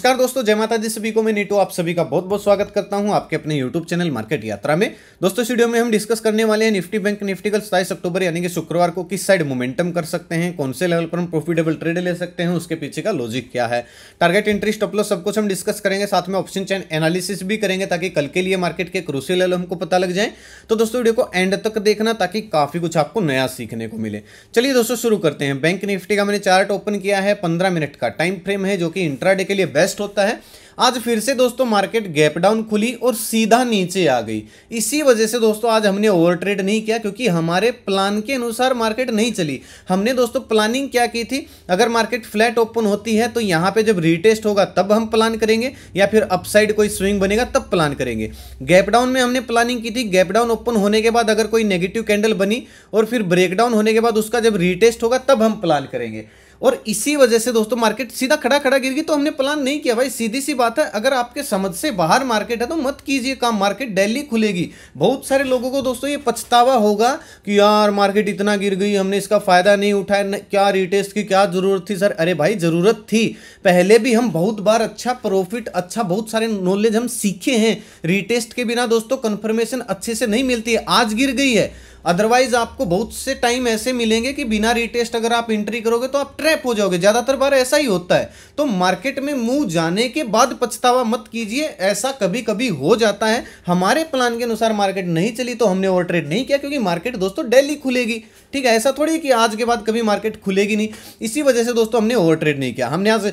नमस्कार दोस्तों जय माता दी सभी को मैं नीटू आप सभी का बहुत बहुत स्वागत करता हूं आपके अपने यूट्यूब चैनल मार्केट यात्रा में दोस्तों वीडियो में हम डिस्कस करने वाले हैं निफ्टी बैंक निफ्टी कल सताईस अक्टूबर यानी कि शुक्रवार को किस साइड मोमेंटम कर सकते हैं कौन से लेवल पर हम प्रॉफिटेबल ट्रेड ले सकते हैं उसके पीछे का लॉजिक क्या है टारगेट इंट्री स्टॉपलो सब कुछ हम डिस्कस करेंगे साथ में ऑप्शन चैन एनालिसिस भी करेंगे ताकि कल के लिए मार्केट के क्रूसियल लेवल हमको पता लग जाए तो दोस्तों वीडियो को एंड तक देखना ताकि काफी कुछ आपको नया सीखने को मिले चलिए दोस्तों शुरू करते हैं बैंक निफ्टी का मैंने चार्ट ओपन किया है पंद्रह मिनट का टाइम फ्रेम है जो कि इंट्रा के लिए बेस्ट टेस्ट होता है आज फिर से दोस्तों मार्केट गैप डाउन खुली और सीधा नीचे आ गई इसी वजह से दोस्तों आज हमने ओवर ट्रेड नहीं किया क्योंकि हमारे प्लान के अनुसार मार्केट नहीं चली हमने दोस्तों प्लानिंग क्या की थी अगर मार्केट फ्लैट ओपन होती है तो यहाँ पे जब रीटेस्ट होगा तब हम प्लान करेंगे या फिर अपसाइड कोई स्विंग बनेगा तब प्लान करेंगे गैप डाउन में हमने प्लानिंग की थी गैप डाउन ओपन होने के बाद अगर कोई नेगेटिव कैंडल बनी और फिर ब्रेकडाउन होने के बाद उसका जब रीटेस्ट होगा तब हम प्लान करेंगे और इसी वजह से दोस्तों मार्केट सीधा खड़ा खड़ा गिर गई तो हमने प्लान नहीं किया भाई सीधी सी बात है अगर आपके समझ से बाहर मार्केट है तो मत कीजिए काम मार्केट डेली खुलेगी बहुत सारे लोगों को दोस्तों ये पछतावा होगा कि यार मार्केट इतना गिर गई हमने इसका फ़ायदा नहीं उठाया क्या रिटेस्ट की क्या ज़रूरत थी सर अरे भाई ज़रूरत थी पहले भी हम बहुत बार अच्छा प्रॉफिट अच्छा बहुत सारे नॉलेज हम सीखे हैं रिटेस्ट के बिना दोस्तों कन्फर्मेशन अच्छे से नहीं मिलती है आज गिर गई है अदरवाइज आपको बहुत से टाइम ऐसे मिलेंगे कि बिना रीटेस्ट अगर आप एंट्री करोगे तो आप ट्रैप हो जाओगे ज़्यादातर बार ऐसा ही होता है तो मार्केट में मुंह जाने के बाद पछतावा मत कीजिए ऐसा कभी कभी हो जाता है हमारे प्लान के अनुसार मार्केट नहीं चली तो हमने ओवर ट्रेड नहीं किया क्योंकि मार्केट दोस्तों डेली खुलेगी ठीक है ऐसा थोड़ी कि आज के बाद कभी मार्केट खुलेगी नहीं इसी वजह से दोस्तों हमने ओवर ट्रेड नहीं किया हमने आज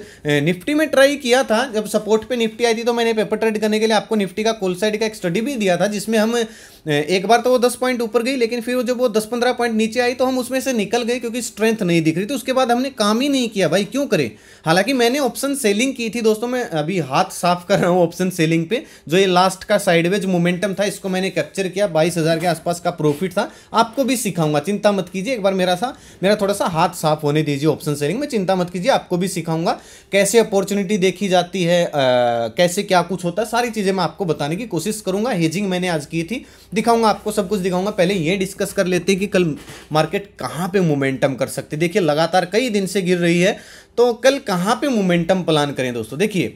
निफ्टी में ट्राई किया था जब सपोर्ट पे निफ्टी आई थी तो मैंने पेपर ट्रेड करने के लिए आपको निफ्टी का कोल साइड का एक स्टडी भी दिया था जिसमें हम एक बार तो वो दस पॉइंट ऊपर गई लेकिन फिर जब वो दस पंद्रह पॉइंट नीचे आई तो हम उसमें से निकल गए क्योंकि स्ट्रेंथ नहीं दिख रही थी उसके बाद हमने काम ही नहीं किया भाई क्यों करें हालांकि मैंने ऑप्शन सेलिंग की थी दोस्तों मैं अभी हाथ साफ कर रहा हूँ ऑप्शन सेलिंग पे जो ये लास्ट का साइडवेज मोमेंटम था इसको मैंने कैप्चर किया बाईस हज़ार के आसपास का प्रॉफिट था आपको भी सिखाऊंगा चिंता मत कीजिए एक बार मेरा सा मेरा थोड़ा सा हाथ साफ होने दीजिए ऑप्शन सेलिंग में चिंता मत कीजिए आपको भी सिखाऊंगा कैसे अपॉर्चुनिटी देखी जाती है कैसे क्या कुछ होता है सारी चीज़ें मैं आपको बताने की कोशिश करूंगा हेजिंग मैंने आज की थी दिखाऊंगा आपको सब कुछ दिखाऊंगा पहले ये डिस्कस कर लेते हैं कि कल मार्केट कहाँ पे मोमेंटम कर सकते देखिए लगातार कई दिन से गिर रही है तो कल कहाँ पे मोमेंटम प्लान करें दोस्तों देखिए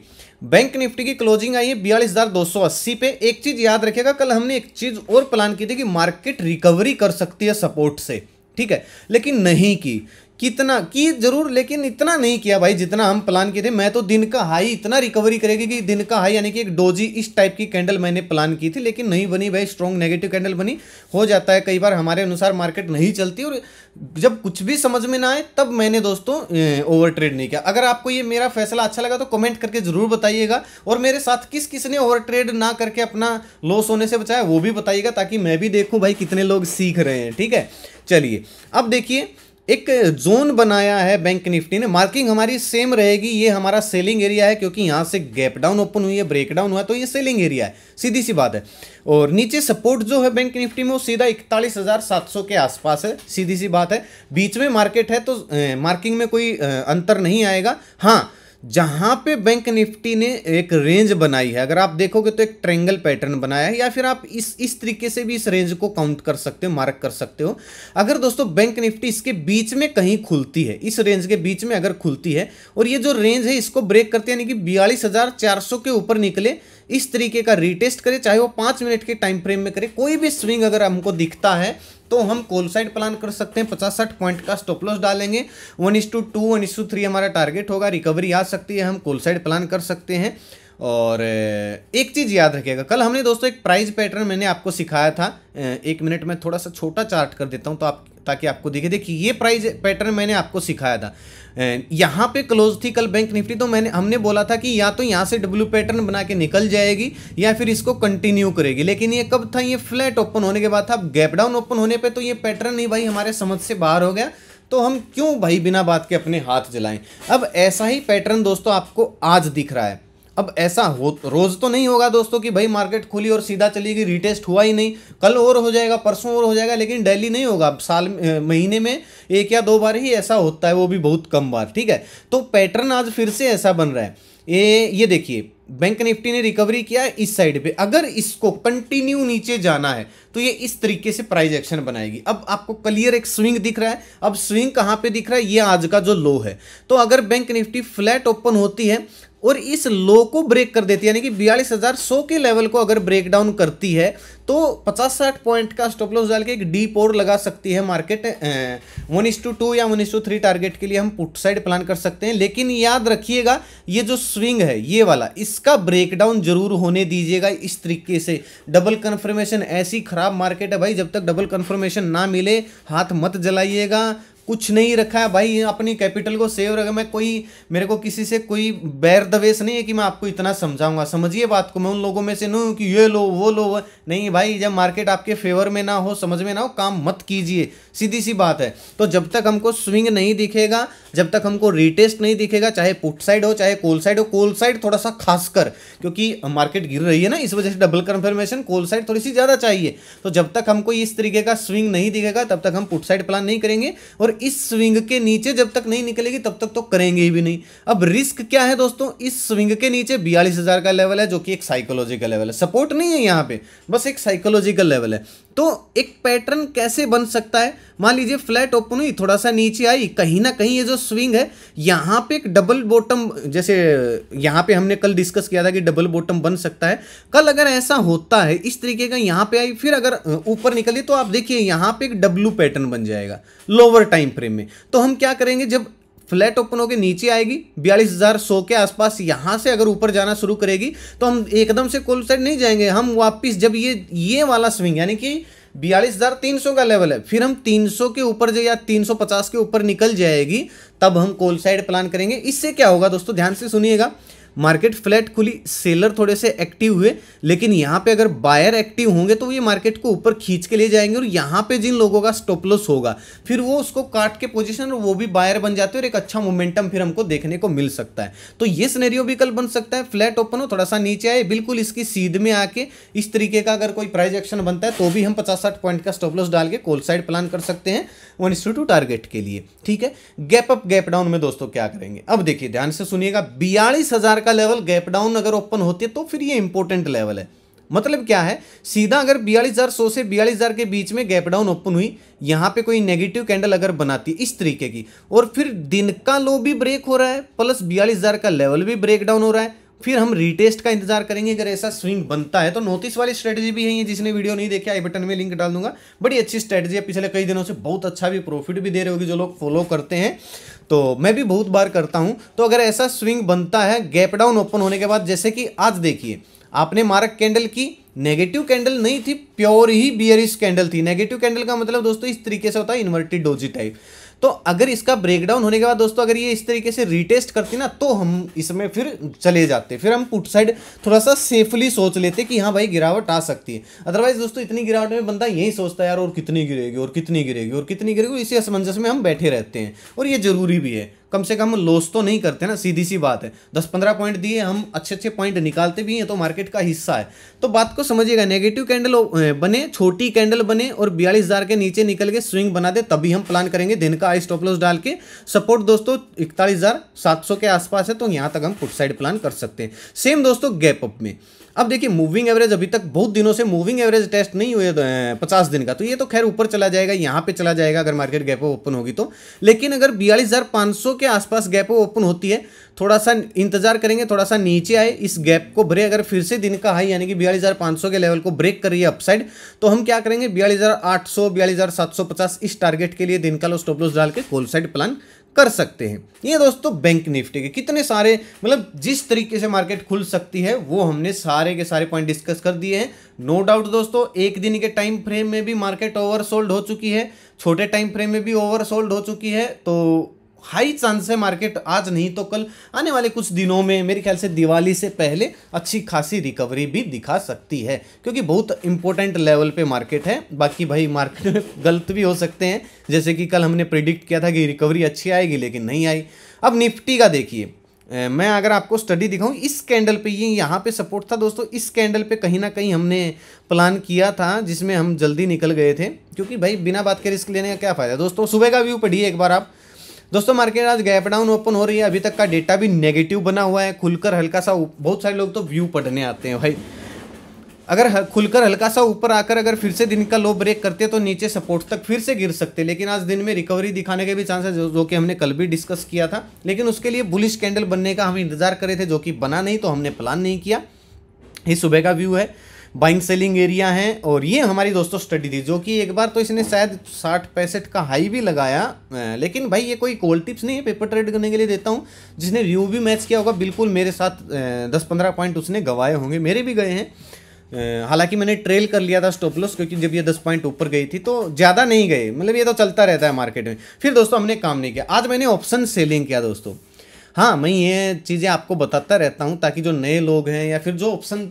बैंक निफ्टी की क्लोजिंग आई है बयालीस हज़ार पे एक चीज़ याद रखिएगा कल हमने एक चीज़ और प्लान की थी कि मार्केट रिकवरी कर सकती है सपोर्ट से ठीक है लेकिन नहीं की कितना की जरूर लेकिन इतना नहीं किया भाई जितना हम प्लान किए थे मैं तो दिन का हाई इतना रिकवरी करेगी कि दिन का हाई यानी कि एक डोजी इस टाइप की कैंडल मैंने प्लान की थी लेकिन नहीं बनी भाई स्ट्रॉन्ग नेगेटिव कैंडल बनी हो जाता है कई बार हमारे अनुसार मार्केट नहीं चलती और जब कुछ भी समझ में ना आए तब मैंने दोस्तों ओवर ट्रेड नहीं किया अगर आपको ये मेरा फैसला अच्छा लगा तो कमेंट करके ज़रूर बताइएगा और मेरे साथ किस किस ने ओवर ट्रेड ना करके अपना लॉस होने से बचाया वो भी बताइएगा ताकि मैं भी देखूँ भाई कितने लोग सीख रहे हैं ठीक है चलिए अब देखिए एक जोन बनाया है बैंक निफ्टी ने मार्किंग हमारी सेम रहेगी ये हमारा सेलिंग एरिया है क्योंकि यहाँ से गैप डाउन ओपन हुई है ब्रेक डाउन हुआ तो ये सेलिंग एरिया है सीधी सी बात है और नीचे सपोर्ट जो है बैंक निफ्टी में वो सीधा इकतालीस हज़ार सात सौ के आसपास है सीधी सी बात है बीच में मार्केट है तो मार्किंग में कोई अंतर नहीं आएगा हाँ जहां पे बैंक निफ्टी ने एक रेंज बनाई है अगर आप देखोगे तो एक ट्रेंगल पैटर्न बनाया है या फिर आप इस इस तरीके से भी इस रेंज को काउंट कर सकते हो मार्क कर सकते हो अगर दोस्तों बैंक निफ्टी इसके बीच में कहीं खुलती है इस रेंज के बीच में अगर खुलती है और ये जो रेंज है इसको ब्रेक करते यानी कि बयालीस के ऊपर निकले इस तरीके का रीटेस्ट करें चाहे वो पाँच मिनट के टाइम फ्रेम में करे कोई भी स्विंग अगर हमको दिखता है तो हम कोल साइड प्लान कर सकते हैं पचास साठ पॉइंट का स्टॉप लॉस डालेंगे one is to two one is to three हमारा टारगेट होगा रिकवरी आ सकती है हम कोल साइड प्लान कर सकते हैं और एक चीज़ याद रखिएगा कल हमने दोस्तों एक प्राइस पैटर्न मैंने आपको सिखाया था एक मिनट में थोड़ा सा छोटा चार्ट कर देता हूँ तो आप ताकि आपको दिखे देखिए ये प्राइस पैटर्न मैंने आपको सिखाया था यहाँ पे क्लोज थी कल बैंक निफ्टी तो मैंने हमने बोला था कि या तो यहाँ से डब्ल्यू पैटर्न बना के निकल जाएगी या फिर इसको कंटिन्यू करेगी लेकिन ये कब था ये फ्लैट ओपन होने के बाद था गैप डाउन ओपन होने पर तो ये पैटर्न नहीं भाई हमारे समझ से बाहर हो गया तो हम क्यों भाई बिना बात के अपने हाथ जलाएं अब ऐसा ही पैटर्न दोस्तों आपको आज दिख रहा है अब ऐसा हो रोज़ तो नहीं होगा दोस्तों कि भाई मार्केट खुली और सीधा चली गई रिटेस्ट हुआ ही नहीं कल और हो जाएगा परसों और हो जाएगा लेकिन डेली नहीं होगा अब साल महीने में एक या दो बार ही ऐसा होता है वो भी बहुत कम बार ठीक है तो पैटर्न आज फिर से ऐसा बन रहा है ये ये देखिए बैंक निफ्टी ने रिकवरी किया इस साइड पे अगर इसको कंटिन्यू नीचे जाना है तो ये इस तरीके से प्राइज एक्शन बनाएगी अब आपको क्लियर एक स्विंग दिख रहा है अब स्विंग कहाँ पे दिख रहा है ये आज का जो लो है तो अगर बैंक निफ्टी फ्लैट ओपन होती है और इस लो को ब्रेक कर देती है यानी कि बयालीस हज़ार सौ के लेवल को अगर ब्रेक डाउन करती है तो पचास साठ पॉइंट का स्टॉप लॉस डाल के एक डीप और लगा सकती है market one is to two या one is to three target के लिए हम पुट साइड प्लान कर सकते हैं लेकिन याद रखिएगा ये जो स्विंग है ये वाला इसका ब्रेकडाउन जरूर होने दीजिएगा इस तरीके से डबल कन्फर्मेशन ऐसी खराब मार्केट है भाई जब तक डबल कन्फर्मेशन ना मिले हाथ मत जलाइएगा कुछ नहीं रखा है भाई अपनी कैपिटल को सेव रखा मैं कोई मेरे को किसी से कोई बैर दवेश नहीं है कि मैं आपको इतना समझाऊंगा समझिए बात को मैं उन लोगों में से नहीं हूँ कि ये लो वो लो वो नहीं भाई जब मार्केट आपके फेवर में ना हो समझ में ना हो काम मत कीजिए सीधी सी बात है तो जब तक हमको स्विंग नहीं दिखेगा जब तक हमको रिटेस्ट नहीं दिखेगा चाहे पुट साइड हो चाहे कोल साइड हो कोल साइड थोड़ा सा खासकर क्योंकि मार्केट गिर रही है ना इस वजह से डबल कन्फर्मेशन कोल साइड थोड़ी सी ज़्यादा चाहिए तो जब तक हमको इस तरीके का स्विंग नहीं दिखेगा तब तक हम पुट साइड प्लान नहीं करेंगे और इस स्विंग के नीचे जब तक नहीं निकलेगी तब तक तो करेंगे ही भी नहीं अब रिस्क क्या है दोस्तों इस स्विंग के नीचे बयालीस का लेवल है जो कि एक साइकोलॉजिकल लेवल है सपोर्ट नहीं है यहाँ पे बस एक साइकोलॉजिकल लेवल है तो एक पैटर्न कैसे बन सकता है मान लीजिए फ्लैट ओपन हुई थोड़ा सा नीचे आई कहीं ना कहीं ये जो स्विंग है यहाँ पे एक डबल बॉटम जैसे यहाँ पे हमने कल डिस्कस किया था कि डबल बॉटम बन सकता है कल अगर ऐसा होता है इस तरीके का यहाँ पे आई फिर अगर ऊपर निकली तो आप देखिए यहाँ पे एक डब्लू पैटर्न बन जाएगा लोअर टाइम फ्रेम में तो हम क्या करेंगे जब फ्लैट ओपन होकर नीचे आएगी बयालीस हज़ार सौ के आसपास यहाँ से अगर ऊपर जाना शुरू करेगी तो हम एकदम से कोल साइड नहीं जाएंगे हम वापस जब ये ये वाला स्विंग यानी कि बयालीस हज़ार तीन सौ का लेवल है फिर हम तीन सौ के ऊपर या तीन सौ पचास के ऊपर निकल जाएगी तब हम कोल साइड प्लान करेंगे इससे क्या होगा दोस्तों ध्यान से सुनिएगा मार्केट फ्लैट खुली सेलर थोड़े से एक्टिव हुए लेकिन यहाँ पे अगर बायर एक्टिव होंगे तो ये मार्केट को ऊपर खींच के ले जाएंगे और यहाँ पे जिन लोगों का स्टॉपलॉस होगा फिर वो उसको काट के पोजिशन और वो भी बायर बन जाते हैं और एक अच्छा मोमेंटम फिर हमको देखने को मिल सकता है तो ये सिनेरियो भी कल बन सकता है फ्लैट ओपन हो थोड़ा सा नीचे आए बिल्कुल इसकी सीध में आके इस तरीके का अगर कोई प्राइज एक्शन बनता है तो भी हम पचास साठ पॉइंट का स्टॉपलॉस डाल के कोल साइड प्लान कर सकते हैं वन इस टू टारगेट के लिए ठीक है गैप अप गैप डाउन में दोस्तों क्या करेंगे अब देखिए ध्यान से सुनिएगा बयालीस हजार का लेवल गैप डाउन अगर ओपन होती है तो फिर ये इंपॉर्टेंट लेवल है मतलब क्या है सीधा अगर बयालीस हज़ार सौ से बयालीस हज़ार के बीच में गैप डाउन ओपन हुई यहाँ पे कोई नेगेटिव कैंडल अगर बनाती इस तरीके की और फिर दिन का लो भी ब्रेक हो रहा है प्लस बयालीस हज़ार का लेवल भी ब्रेक डाउन हो रहा है फिर हम रीटेस्ट का इंतजार करेंगे अगर ऐसा स्विंग बनता है तो नोटिस वाली स्ट्रेटजी भी है ये जिसने वीडियो नहीं देखा आई बटन में लिंक डाल दूंगा बड़ी अच्छी स्ट्रेटजी है पिछले कई दिनों से बहुत अच्छा भी प्रॉफिट भी दे रहे होगी जो लोग फॉलो करते हैं तो मैं भी बहुत बार करता हूँ तो अगर ऐसा स्विंग बनता है गैप डाउन ओपन होने के बाद जैसे कि आज देखिए आपने मार्क कैंडल की नेगेटिव कैंडल नहीं थी प्योर ही बियरिश कैंडल थी नेगेटिव कैंडल का मतलब दोस्तों इस तरीके से होता है इन्वर्टेड डोजी टाइप तो अगर इसका ब्रेकडाउन होने के बाद दोस्तों अगर ये इस तरीके से रीटेस्ट करती ना तो हम इसमें फिर चले जाते फिर हम पुट साइड थोड़ा सा सेफली सोच लेते कि हाँ भाई गिरावट आ सकती है अदरवाइज दोस्तों इतनी गिरावट में बंदा यही सोचता है यार और कितनी गिरेगी और कितनी गिरेगी और कितनी गिरेगी इसी असमंजस में हम बैठे रहते हैं और ये ज़रूरी भी है कम से कम लॉस तो नहीं करते ना सीधी सी बात है दस पंद्रह पॉइंट दिए हम अच्छे अच्छे पॉइंट निकालते भी हैं तो मार्केट का हिस्सा है तो बात को समझिएगा नेगेटिव कैंडल बने छोटी कैंडल बने और बयालीस हज़ार के नीचे निकल के स्विंग बना दे तभी हम प्लान करेंगे दिन का आई स्टॉप लॉस डाल के सपोर्ट दोस्तों इकतालीस के आसपास है तो यहाँ तक हम फुट साइड प्लान कर सकते हैं सेम दोस्तों गैप अप में अब देखिए मूविंग एवरेज अभी तक बहुत दिनों से मूविंग एवरेज टेस्ट नहीं हुए पचास दिन का तो ये तो खैर ऊपर चला जाएगा यहाँ पे चला जाएगा अगर मार्केट गैप ओपन होगी तो लेकिन अगर बयालीस के आसपास गैप ओपन होती है थोड़ा सा इंतजार करेंगे थोड़ा सा नीचे आए इस गैप को भरे अगर फिर से दिन का हाई यानी कि बयालीस के लेवल को ब्रेक कर रही है अपसाइड तो हम क्या करेंगे बयालीस हजार इस टारगेट के लिए दिन का लो स्टॉप लॉस डाल के कोल साइड प्लान कर सकते हैं ये दोस्तों बैंक निफ्टी के कितने सारे मतलब जिस तरीके से मार्केट खुल सकती है वो हमने सारे के सारे पॉइंट डिस्कस कर दिए हैं नो डाउट दोस्तों एक दिन के टाइम फ्रेम में भी मार्केट ओवरसोल्ड हो चुकी है छोटे टाइम फ्रेम में भी ओवरसोल्ड हो चुकी है तो हाई चांस है मार्केट आज नहीं तो कल आने वाले कुछ दिनों में मेरे ख्याल से दिवाली से पहले अच्छी खासी रिकवरी भी दिखा सकती है क्योंकि बहुत इंपॉर्टेंट लेवल पे मार्केट है बाकी भाई मार्केट में गलत भी हो सकते हैं जैसे कि कल हमने प्रिडिक्ट किया था कि रिकवरी अच्छी आएगी लेकिन नहीं आई अब निफ्टी का देखिए मैं अगर आपको स्टडी दिखाऊं इस कैंडल पे ये यहाँ पे सपोर्ट था दोस्तों इस कैंडल पे कहीं ना कहीं हमने प्लान किया था जिसमें हम जल्दी निकल गए थे क्योंकि भाई बिना बात के रिस्क लेने का क्या फ़ायदा दोस्तों सुबह का व्यू पढ़िए एक बार आप दोस्तों मार्केट आज गैप डाउन ओपन हो रही है अभी तक का डेटा भी नेगेटिव बना हुआ है खुलकर हल्का सा बहुत सारे लोग तो व्यू पढ़ने आते हैं भाई अगर खुलकर हल्का सा ऊपर आकर अगर फिर से दिन का लो ब्रेक करते तो नीचे सपोर्ट तक फिर से गिर सकते लेकिन आज दिन में रिकवरी दिखाने के भी चांस है जो, जो कि हमने कल भी डिस्कस किया था लेकिन उसके लिए बुलिश कैंडल बनने का हम इंतजार करे थे जो कि बना नहीं तो हमने प्लान नहीं किया ये सुबह का व्यू है बाइंग सेलिंग एरिया है और ये हमारी दोस्तों स्टडी थी जो कि एक बार तो इसने शायद साठ पैंसठ का हाई भी लगाया लेकिन भाई ये कोई कोल्ड टिप्स नहीं है पेपर ट्रेड करने के लिए देता हूँ जिसने व्यू भी मैच किया होगा बिल्कुल मेरे साथ दस पंद्रह पॉइंट उसने गवाए होंगे मेरे भी गए हैं हालांकि मैंने ट्रेल कर लिया था स्टॉप लॉस क्योंकि जब ये दस पॉइंट ऊपर गई थी तो ज़्यादा नहीं गए मतलब ये तो चलता रहता है मार्केट में फिर दोस्तों हमने काम नहीं किया आज मैंने ऑप्शन सेलिंग किया दोस्तों हाँ मैं ये चीज़ें आपको बताता रहता हूँ ताकि जो नए लोग हैं या फिर जो ऑप्शन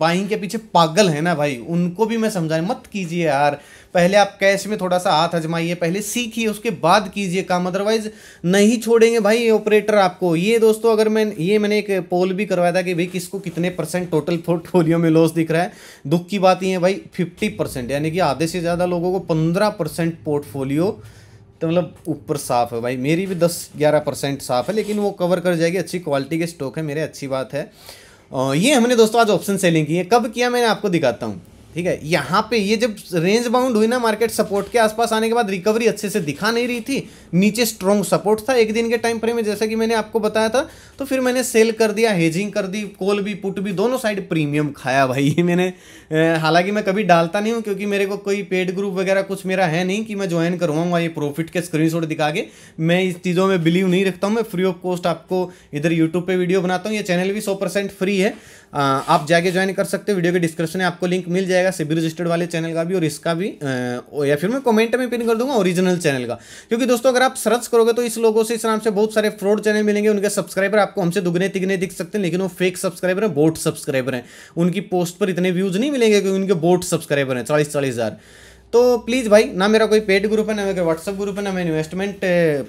बाइंग के पीछे पागल है ना भाई उनको भी मैं समझा मत कीजिए यार पहले आप कैश में थोड़ा सा हाथ अजमाइए पहले सीखिए उसके बाद कीजिए काम अदरवाइज नहीं छोड़ेंगे भाई ऑपरेटर आपको ये दोस्तों अगर मैं ये मैंने एक पोल भी करवाया था कि भाई किसको कितने परसेंट टोटल पोर्टफोलियो में लॉस दिख रहा है दुख की बात ये है भाई फिफ्टी परसेंट यानी कि आधे से ज़्यादा लोगों को पंद्रह परसेंट पोर्टफोलियो तो मतलब ऊपर साफ है भाई मेरी भी दस ग्यारह परसेंट साफ है लेकिन वो कवर कर जाएगी अच्छी क्वालिटी के स्टॉक है मेरे अच्छी बात है ये हमने दोस्तों आज ऑप्शन सेलिंग की है कब किया मैंने आपको दिखाता हूँ ठीक है यहाँ पे ये जब रेंज बाउंड हुई ना मार्केट सपोर्ट के आसपास आने के बाद रिकवरी अच्छे से दिखा नहीं रही थी नीचे स्ट्रॉन्ग सपोर्ट था एक दिन के टाइम फ्रेम में जैसा कि मैंने आपको बताया था तो फिर मैंने सेल कर दिया हेजिंग कर दी कॉल भी पुट भी दोनों साइड प्रीमियम खाया भाई मैंने हालांकि मैं कभी डालता नहीं हूँ क्योंकि मेरे को कोई पेड ग्रुप वगैरह कुछ मेरा है नहीं कि मैं ज्वाइन करवाऊंगा ये प्रॉफिट के स्क्रीन दिखा के मैं इस चीज़ों में बिलीव नहीं रखता हूँ मैं फ्री ऑफ कॉस्ट आपको इधर यूट्यूब पर वीडियो बनाता हूँ ये चैनल भी सौ फ्री है आप जाके ज्वाइन कर सकते हो वीडियो के डिस्क्रिप्शन में आपको लिंक मिल जाएगा जाएगा सभी रजिस्टर्ड वाले चैनल का भी और इसका भी या फिर मैं कमेंट में पिन कर दूंगा ओरिजिनल चैनल का क्योंकि दोस्तों अगर आप सर्च करोगे तो इस लोगों से इस नाम से बहुत सारे फ्रॉड चैनल मिलेंगे उनके सब्सक्राइबर आपको हमसे दुगने तिगने दिख सकते हैं लेकिन वो फेक सब्सक्राइबर हैं बोट सब्सक्राइबर हैं उनकी पोस्ट पर इतने व्यूज़ नहीं मिलेंगे क्योंकि उनके बोट सब्सक्राइबर हैं चालीस चालीस तो प्लीज़ भाई ना मेरा कोई पेड ग्रुप है ना मेरा व्हाट्सअप ग्रुप है ना मेरा इन्वेस्टमेंट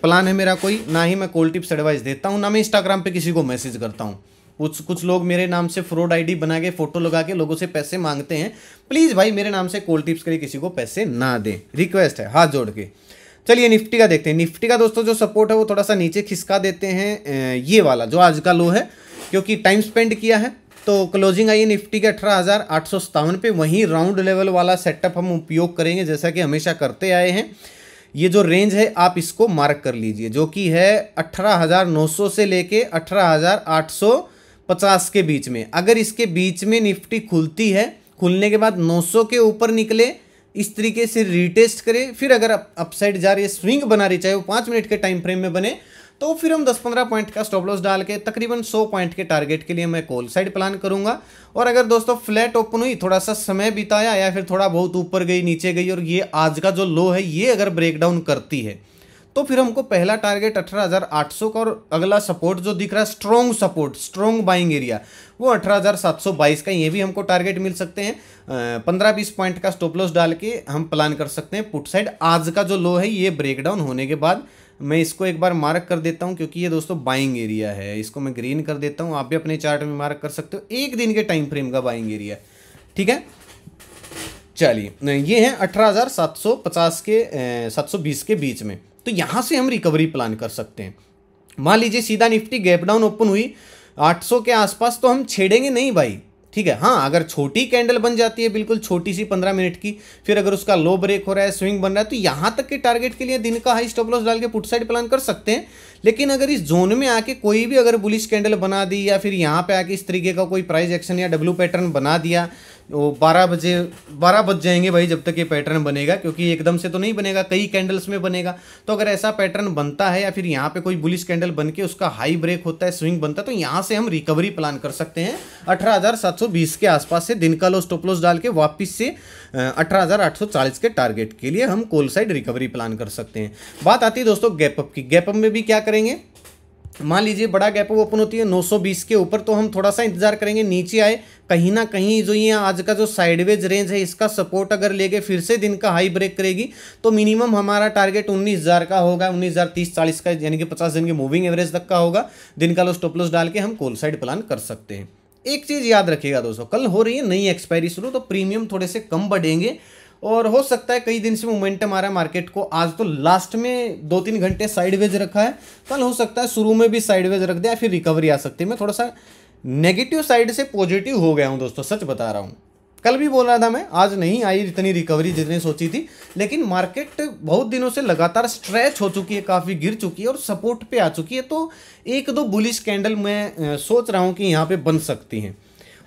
प्लान है मेरा कोई ना ही मैं कॉल टिप्स एडवाइस देता हूँ ना मैं इंस्टाग्राम पे किसी को मैसेज करता हूँ कुछ कुछ लोग मेरे नाम से फ्रॉड आईडी बना के फोटो लगा के लोगों से पैसे मांगते हैं प्लीज़ भाई मेरे नाम से कोल टिप्स करके किसी को पैसे ना दें रिक्वेस्ट है हाथ जोड़ के चलिए निफ्टी का देखते हैं निफ्टी का दोस्तों जो सपोर्ट है वो थोड़ा सा नीचे खिसका देते हैं ये वाला जो आज का लो है क्योंकि टाइम स्पेंड किया है तो क्लोजिंग आई निफ्टी के अठारह हज़ार आठ सौ पे वहीं राउंड लेवल वाला सेटअप हम उपयोग करेंगे जैसा कि हमेशा करते आए हैं ये जो रेंज है आप इसको मार्क कर लीजिए जो कि है 18,900 हज़ार नौ सौ से लेके अठारह हज़ार आठ सौ पचास के बीच में अगर इसके बीच में निफ्टी खुलती है खुलने के बाद 900 के ऊपर निकले इस तरीके से रीटेस्ट करें फिर अगर अपसाइड जा रही है स्विंग बना रही चाहे वो पाँच मिनट के टाइम फ्रेम में बने तो फिर हम 10-15 पॉइंट का स्टॉप लॉस डाल के तकरीबन 100 पॉइंट के टारगेट के लिए मैं कॉल साइड प्लान करूंगा और अगर दोस्तों फ्लैट ओपन हुई थोड़ा सा समय बिताया या फिर थोड़ा बहुत ऊपर गई नीचे गई और ये आज का जो लो है ये अगर ब्रेकडाउन करती है तो फिर हमको पहला टारगेट 18,800 का और अगला सपोर्ट जो दिख रहा है strong support strong buying area वो 18,722 का ये भी हमको टारगेट मिल सकते हैं पंद्रह बीस पॉइंट का स्टॉप लॉस डाल के हम प्लान कर सकते हैं पुट साइड आज का जो लो है ये ब्रेकडाउन होने के बाद मैं इसको एक बार मार्क कर देता हूँ क्योंकि ये दोस्तों बाइंग एरिया है इसको मैं ग्रीन कर देता हूँ आप भी अपने चार्ट में मार्क कर सकते हो एक दिन के टाइम फ्रेम का बाइंग एरिया ठीक है चलिए ये हैं 18,750 के 720 के बीच में तो यहां से हम रिकवरी प्लान कर सकते हैं मान लीजिए सीधा निफ्टी गैप डाउन ओपन हुई 800 के आसपास तो हम छेड़ेंगे नहीं भाई ठीक है हाँ अगर छोटी कैंडल बन जाती है बिल्कुल छोटी सी पंद्रह मिनट की फिर अगर उसका लो ब्रेक हो रहा है स्विंग बन रहा है तो यहाँ तक के टारगेट के लिए दिन का हाई स्टॉप लॉस डाल के पुट साइड प्लान कर सकते हैं लेकिन अगर इस जोन में आके कोई भी अगर बुलिश कैंडल बना दी या फिर यहाँ पे आके इस तरीके का कोई प्राइस एक्शन या डब्ल्यू पैटर्न बना दिया वो बारह बजे बारह बज जाएंगे भाई जब तक ये पैटर्न बनेगा क्योंकि एकदम से तो नहीं बनेगा कई कैंडल्स में बनेगा तो अगर ऐसा पैटर्न बनता है या फिर यहाँ पे कोई बुलिश कैंडल बन के उसका हाई ब्रेक होता है स्विंग बनता है तो यहाँ से हम रिकवरी प्लान कर सकते हैं अठारह के आसपास से दिन का लो स्टोपलोस डाल के वापिस से अठारह के टारगेट के लिए हम कोल साइड रिकवरी प्लान कर सकते हैं बात आती है दोस्तों गैपअप की गैपअप में भी क्या करेंगे मान लीजिए बड़ा गैप ओपन होती है 920 के ऊपर तो हम थोड़ा सा इंतजार करेंगे नीचे आए कहीं ना कहीं जो ये आज का जो साइडवेज रेंज है इसका सपोर्ट अगर ले गए फिर से दिन का हाई ब्रेक करेगी तो मिनिमम हमारा टारगेट 19000 का होगा 19000 30 40 का यानी कि 50 दिन के मूविंग एवरेज तक का होगा दिन का लो स्टॉप लॉस डाल के हम कोल साइड प्लान कर सकते हैं एक चीज़ याद रखिएगा दोस्तों कल हो रही है नई एक्सपायरी शुरू तो प्रीमियम थोड़े से कम बढ़ेंगे और हो सकता है कई दिन से मोमेंटम आ रहा है मार्केट को आज तो लास्ट में दो तीन घंटे साइडवेज रखा है कल हो सकता है शुरू में भी साइडवेज रख दिया फिर रिकवरी आ सकती है मैं थोड़ा सा नेगेटिव साइड से पॉजिटिव हो गया हूँ दोस्तों सच बता रहा हूँ कल भी बोल रहा था मैं आज नहीं आई इतनी रिकवरी जितनी सोची थी लेकिन मार्केट बहुत दिनों से लगातार स्ट्रेच हो चुकी है काफ़ी गिर चुकी है और सपोर्ट पे आ चुकी है तो एक दो बुलिश कैंडल मैं सोच रहा हूँ कि यहाँ पे बन सकती हैं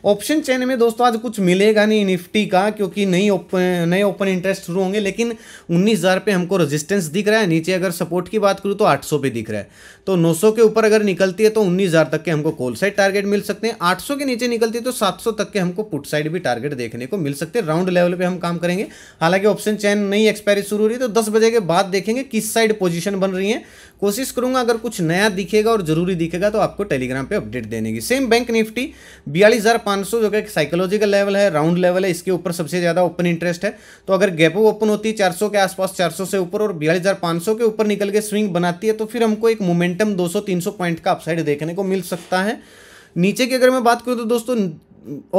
ऑप्शन चेन में दोस्तों आज कुछ मिलेगा नहीं निफ्टी का क्योंकि नई ओपन नए ओपन इंटरेस्ट शुरू होंगे लेकिन उन्नीस हज़ार पे हमको रेजिस्टेंस दिख रहा है नीचे अगर सपोर्ट की बात करूँ तो 800 पे दिख रहा है तो 900 के ऊपर अगर निकलती है तो उन्नीस हज़ार तक के हमको कॉल साइड टारगेट मिल सकते हैं 800 के नीचे निकलती है तो सात तक के हमको पुट साइड भी टारगेट देखने को मिल सकते हैं राउंड लेवल पर हम काम करेंगे हालांकि ऑप्शन चैन नई एक्सपायरी शुरू हो रही है तो दस बजे के बाद देखेंगे किस साइड पोजिशन बन रही है कोशिश करूंगा अगर कुछ नया दिखेगा और जरूरी दिखेगा तो आपको टेलीग्राम पर अपडेट देने की सेम बैंक निफ्टी बयालीस 500 जो कि साइकोलॉजिकल लेवल है राउंड लेवल है इसके ऊपर सबसे ज़्यादा ओपन इंटरेस्ट है तो अगर गैप ओपन होती है 400 के आसपास 400 से ऊपर और बयालीस के ऊपर निकल के स्विंग बनाती है तो फिर हमको एक मोमेंटम 200-300 पॉइंट का अपसाइड देखने को मिल सकता है नीचे की अगर मैं बात करूँ तो दोस्तों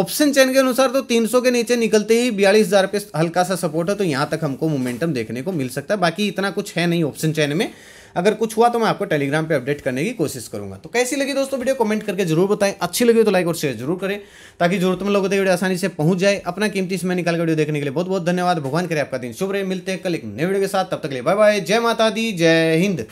ऑप्शन चेन के अनुसार तो 300 के नीचे निकलते ही बयालीस हज़ार पे हल्का सा सपोर्ट है तो यहां तक हमको मोमेंटम देखने को मिल सकता है बाकी इतना कुछ है नहीं ऑप्शन चेन में अगर कुछ हुआ तो मैं आपको टेलीग्राम पर अपडेट करने की कोशिश करूँगा तो कैसी लगी दोस्तों वीडियो कमेंट करके जरूर बताएं अच्छी लगी तो लाइक और शेयर जरूर करें ताकि जरूरतमंद लोगों तक वीडियो आसानी से पहुंच जाए अपना कीमती समय निकाल कर वीडियो देखने के लिए बहुत बहुत धन्यवाद भगवान करे आपका दिन शुभ रहे मिलते हैं कल एक नए वीडियो के साथ तब तक ले बाय बाय जय माता दी जय हिंद